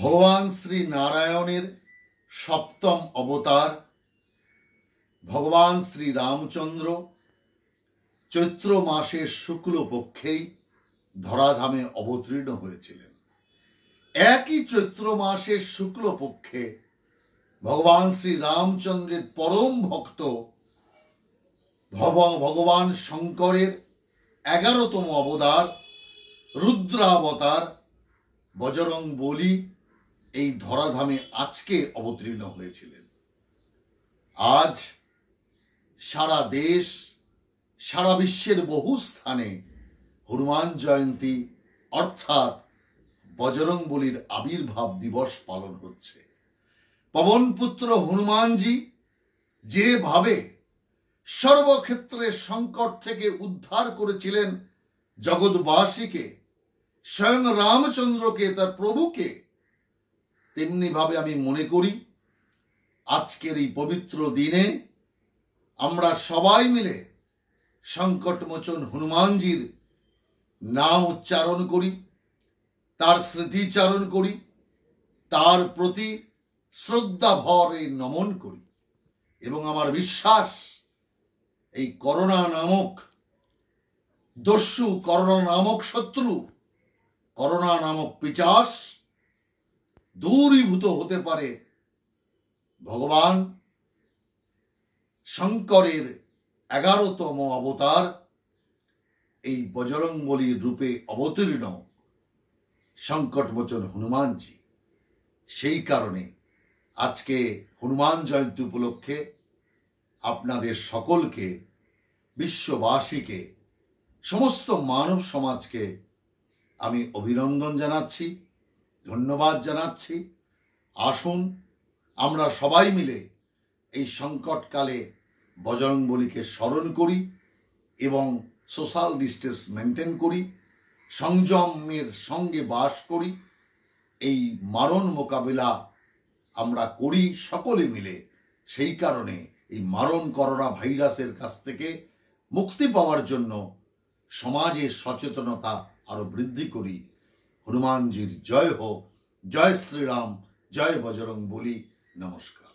ভগবান শ্রী নারায়ণের সপ্তম অবতার ভগবান শ্রী রামচন্দ্র চৈত্র মাসের শুক্লপক্ষেই ধরাধামে অবতীর্ণ হয়েছিলেন একই চৈত্র মাসের শুক্লপক্ষে ভগবান শ্রী রামচন্দ্রের পরম ভক্ত ভগবান শঙ্করের এগারোতম অবতার রুদ্রাবতার বজরং বলি এই ধরাধামে আজকে অবতীর্ণ হয়েছিলেন আজ সারা দেশ সারা বিশ্বের বহু স্থানে হনুমান জয়ন্তী অর্থাৎ বজরংবলির আবির্ভাব দিবস পালন হচ্ছে পবনপুত্র হনুমানজি যেভাবে সর্বক্ষেত্রে সংকট থেকে উদ্ধার করেছিলেন জগৎবাসীকে স্বয়ং রামচন্দ্রকে তার প্রভুকে তেমনিভাবে আমি মনে করি আজকের এই পবিত্র দিনে আমরা সবাই মিলে সংকটমোচন হনুমানজির নাম উচ্চারণ করি তার স্মৃতিচারণ করি তার প্রতি শ্রদ্ধা ভরে নমন করি এবং আমার বিশ্বাস এই করোনা নামক দস্যু করোনা নামক শত্রু করোনা নামক পিচাশ দূরীভূত হতে পারে ভগবান শঙ্করের এগারোতম অবতার এই বজরঙ্গলীর রূপে অবতীর্ণ সংকটমোচন হনুমানজি সেই কারণে আজকে হনুমান জয়ন্তী উপলক্ষে আপনাদের সকলকে বিশ্ববাসীকে সমস্ত মানব সমাজকে আমি অভিনন্দন জানাচ্ছি ধন্যবাদ জানাচ্ছি আসুন আমরা সবাই মিলে এই সংকটকালে বজরংবলীকে স্মরণ করি এবং সোশ্যাল ডিস্টেন্স মেনটেন করি সংযমের সঙ্গে বাস করি এই মারণ মোকাবিলা আমরা করি সকলে মিলে সেই কারণে এই মারণ করোনা ভাইরাসের কাছ থেকে মুক্তি পাওয়ার জন্য সমাজের সচেতনতা আরও বৃদ্ধি করি হনুমানজির জয় হোক জয় শ্রীরাম জয় বজরং বলি নমস্কার